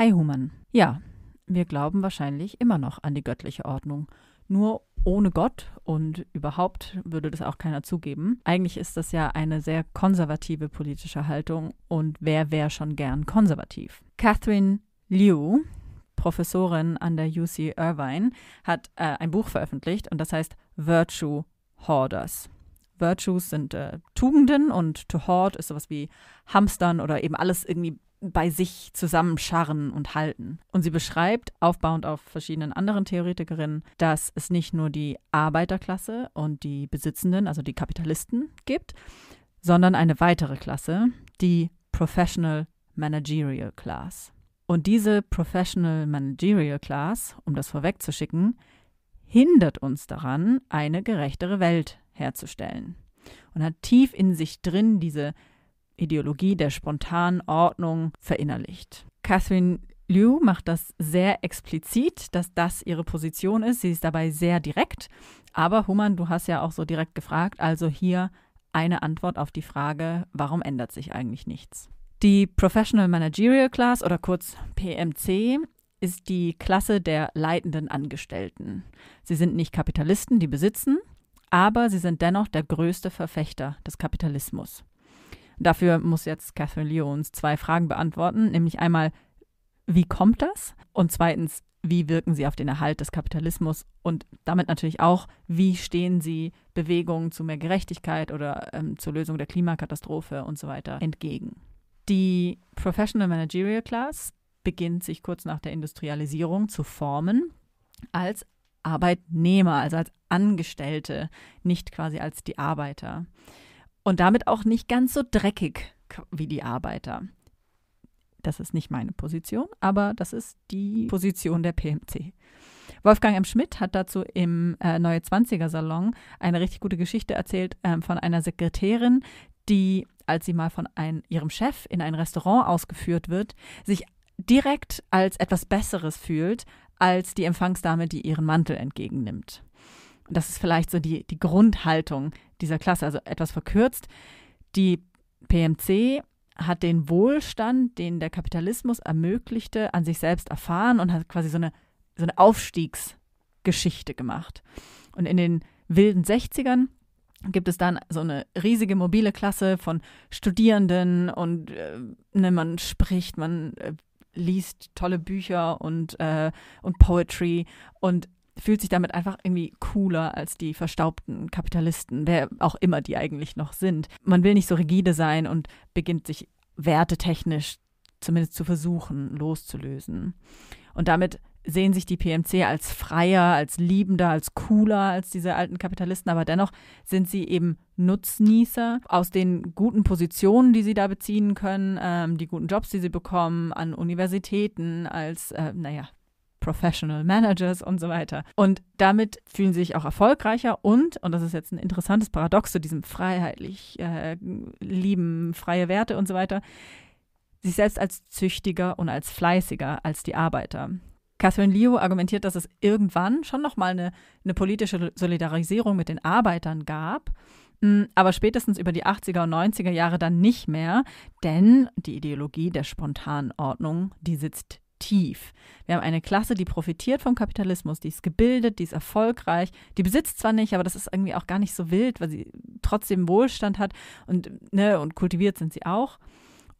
Hi Human. Ja, wir glauben wahrscheinlich immer noch an die göttliche Ordnung. Nur ohne Gott und überhaupt würde das auch keiner zugeben. Eigentlich ist das ja eine sehr konservative politische Haltung und wer wäre schon gern konservativ? Catherine Liu, Professorin an der UC Irvine, hat äh, ein Buch veröffentlicht und das heißt Virtue Hoarders. Virtues sind äh, Tugenden und to hoard ist sowas wie Hamstern oder eben alles irgendwie bei sich zusammenscharren und halten. Und sie beschreibt, aufbauend auf verschiedenen anderen Theoretikerinnen, dass es nicht nur die Arbeiterklasse und die Besitzenden, also die Kapitalisten, gibt, sondern eine weitere Klasse, die Professional Managerial Class. Und diese Professional Managerial Class, um das vorwegzuschicken, hindert uns daran, eine gerechtere Welt herzustellen und hat tief in sich drin diese Ideologie der spontanen Ordnung verinnerlicht. Catherine Liu macht das sehr explizit, dass das ihre Position ist. Sie ist dabei sehr direkt. Aber Human, du hast ja auch so direkt gefragt, also hier eine Antwort auf die Frage, warum ändert sich eigentlich nichts? Die Professional Managerial Class oder kurz PMC ist die Klasse der leitenden Angestellten. Sie sind nicht Kapitalisten, die besitzen, aber sie sind dennoch der größte Verfechter des Kapitalismus. Dafür muss jetzt Catherine Leo uns zwei Fragen beantworten, nämlich einmal, wie kommt das? Und zweitens, wie wirken sie auf den Erhalt des Kapitalismus und damit natürlich auch, wie stehen sie Bewegungen zu mehr Gerechtigkeit oder ähm, zur Lösung der Klimakatastrophe und so weiter entgegen. Die Professional Managerial Class beginnt sich kurz nach der Industrialisierung zu formen als Arbeitnehmer, also als Angestellte, nicht quasi als die Arbeiter und damit auch nicht ganz so dreckig wie die Arbeiter. Das ist nicht meine Position, aber das ist die Position der PMC. Wolfgang M. Schmidt hat dazu im äh, Neue 20er Salon eine richtig gute Geschichte erzählt ähm, von einer Sekretärin, die, als sie mal von ein, ihrem Chef in ein Restaurant ausgeführt wird, sich direkt als etwas Besseres fühlt als die Empfangsdame, die ihren Mantel entgegennimmt das ist vielleicht so die, die Grundhaltung dieser Klasse, also etwas verkürzt, die PMC hat den Wohlstand, den der Kapitalismus ermöglichte, an sich selbst erfahren und hat quasi so eine, so eine Aufstiegsgeschichte gemacht. Und in den wilden 60ern gibt es dann so eine riesige mobile Klasse von Studierenden und äh, ne, man spricht, man äh, liest tolle Bücher und, äh, und Poetry und fühlt sich damit einfach irgendwie cooler als die verstaubten Kapitalisten, wer auch immer die eigentlich noch sind. Man will nicht so rigide sein und beginnt sich wertetechnisch zumindest zu versuchen loszulösen. Und damit sehen sich die PMC als freier, als liebender, als cooler als diese alten Kapitalisten, aber dennoch sind sie eben Nutznießer aus den guten Positionen, die sie da beziehen können, ähm, die guten Jobs, die sie bekommen an Universitäten, als, äh, naja, Professional Managers und so weiter. Und damit fühlen sie sich auch erfolgreicher und, und das ist jetzt ein interessantes Paradox zu diesem freiheitlich äh, lieben, freie Werte und so weiter, sich selbst als züchtiger und als fleißiger als die Arbeiter. Catherine Liu argumentiert, dass es irgendwann schon nochmal eine, eine politische Solidarisierung mit den Arbeitern gab, hm, aber spätestens über die 80er und 90er Jahre dann nicht mehr, denn die Ideologie der spontanen Ordnung, die sitzt produktiv. Wir haben eine Klasse, die profitiert vom Kapitalismus, die ist gebildet, die ist erfolgreich, die besitzt zwar nicht, aber das ist irgendwie auch gar nicht so wild, weil sie trotzdem Wohlstand hat und, ne, und kultiviert sind sie auch.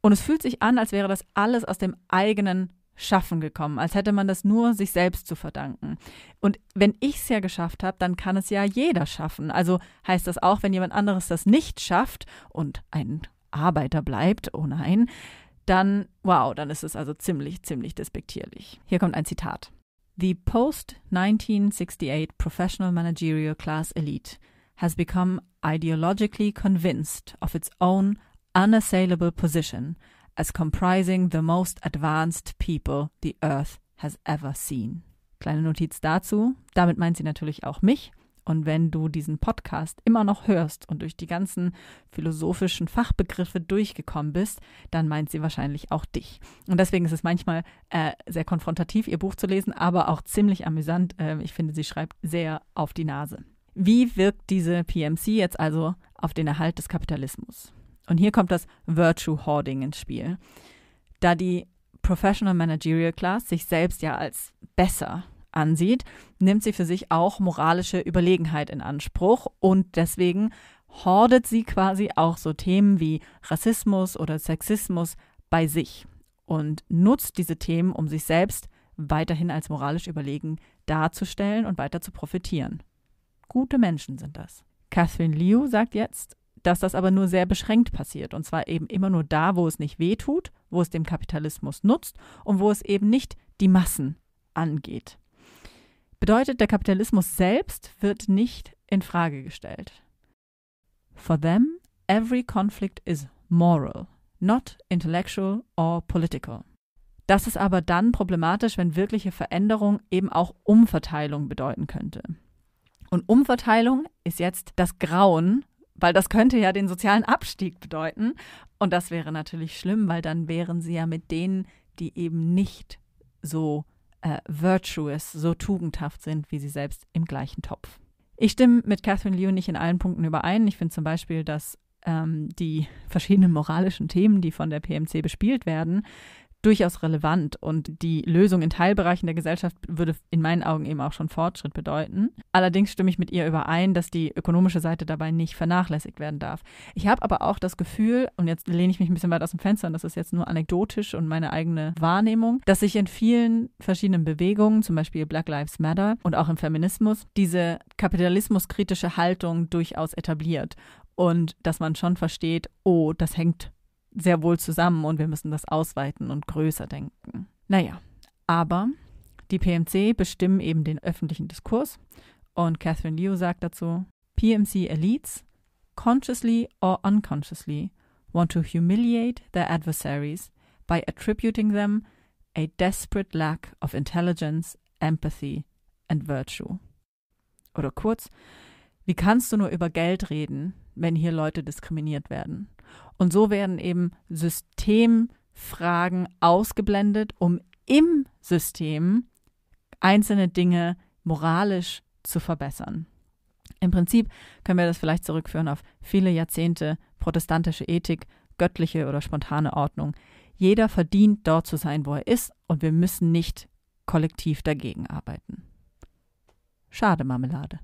Und es fühlt sich an, als wäre das alles aus dem eigenen Schaffen gekommen, als hätte man das nur sich selbst zu verdanken. Und wenn ich es ja geschafft habe, dann kann es ja jeder schaffen. Also heißt das auch, wenn jemand anderes das nicht schafft und ein Arbeiter bleibt, oh nein, dann, wow, dann ist es also ziemlich, ziemlich despektierlich. Hier kommt ein Zitat. The post-1968 professional managerial class elite has become ideologically convinced of its own unassailable position as comprising the most advanced people the earth has ever seen. Kleine Notiz dazu. Damit meint sie natürlich auch mich. Und wenn du diesen Podcast immer noch hörst und durch die ganzen philosophischen Fachbegriffe durchgekommen bist, dann meint sie wahrscheinlich auch dich. Und deswegen ist es manchmal äh, sehr konfrontativ, ihr Buch zu lesen, aber auch ziemlich amüsant. Äh, ich finde, sie schreibt sehr auf die Nase. Wie wirkt diese PMC jetzt also auf den Erhalt des Kapitalismus? Und hier kommt das Virtue Hoarding ins Spiel. Da die Professional Managerial Class sich selbst ja als besser ansieht, nimmt sie für sich auch moralische Überlegenheit in Anspruch und deswegen hordet sie quasi auch so Themen wie Rassismus oder Sexismus bei sich und nutzt diese Themen, um sich selbst weiterhin als moralisch überlegen darzustellen und weiter zu profitieren. Gute Menschen sind das. Catherine Liu sagt jetzt, dass das aber nur sehr beschränkt passiert, und zwar eben immer nur da, wo es nicht wehtut, wo es dem Kapitalismus nutzt und wo es eben nicht die Massen angeht. Bedeutet, der Kapitalismus selbst wird nicht in Frage gestellt. For them, every conflict is moral, not intellectual or political. Das ist aber dann problematisch, wenn wirkliche Veränderung eben auch Umverteilung bedeuten könnte. Und Umverteilung ist jetzt das Grauen, weil das könnte ja den sozialen Abstieg bedeuten. Und das wäre natürlich schlimm, weil dann wären sie ja mit denen, die eben nicht so äh, virtuous, so tugendhaft sind wie sie selbst im gleichen Topf. Ich stimme mit Catherine Liu nicht in allen Punkten überein. Ich finde zum Beispiel, dass ähm, die verschiedenen moralischen Themen, die von der PMC bespielt werden, durchaus relevant und die Lösung in Teilbereichen der Gesellschaft würde in meinen Augen eben auch schon Fortschritt bedeuten. Allerdings stimme ich mit ihr überein, dass die ökonomische Seite dabei nicht vernachlässigt werden darf. Ich habe aber auch das Gefühl, und jetzt lehne ich mich ein bisschen weit aus dem Fenster, und das ist jetzt nur anekdotisch und meine eigene Wahrnehmung, dass sich in vielen verschiedenen Bewegungen, zum Beispiel Black Lives Matter und auch im Feminismus, diese kapitalismuskritische Haltung durchaus etabliert und dass man schon versteht, oh, das hängt sehr wohl zusammen und wir müssen das ausweiten und größer denken. Naja, aber die PMC bestimmen eben den öffentlichen Diskurs und Catherine Liu sagt dazu, PMC Elites, consciously or unconsciously, want to humiliate their adversaries by attributing them a desperate lack of intelligence, empathy and virtue. Oder kurz, wie kannst du nur über Geld reden, wenn hier Leute diskriminiert werden? Und so werden eben Systemfragen ausgeblendet, um im System einzelne Dinge moralisch zu verbessern. Im Prinzip können wir das vielleicht zurückführen auf viele Jahrzehnte protestantische Ethik, göttliche oder spontane Ordnung. Jeder verdient dort zu sein, wo er ist, und wir müssen nicht kollektiv dagegen arbeiten. Schade Marmelade.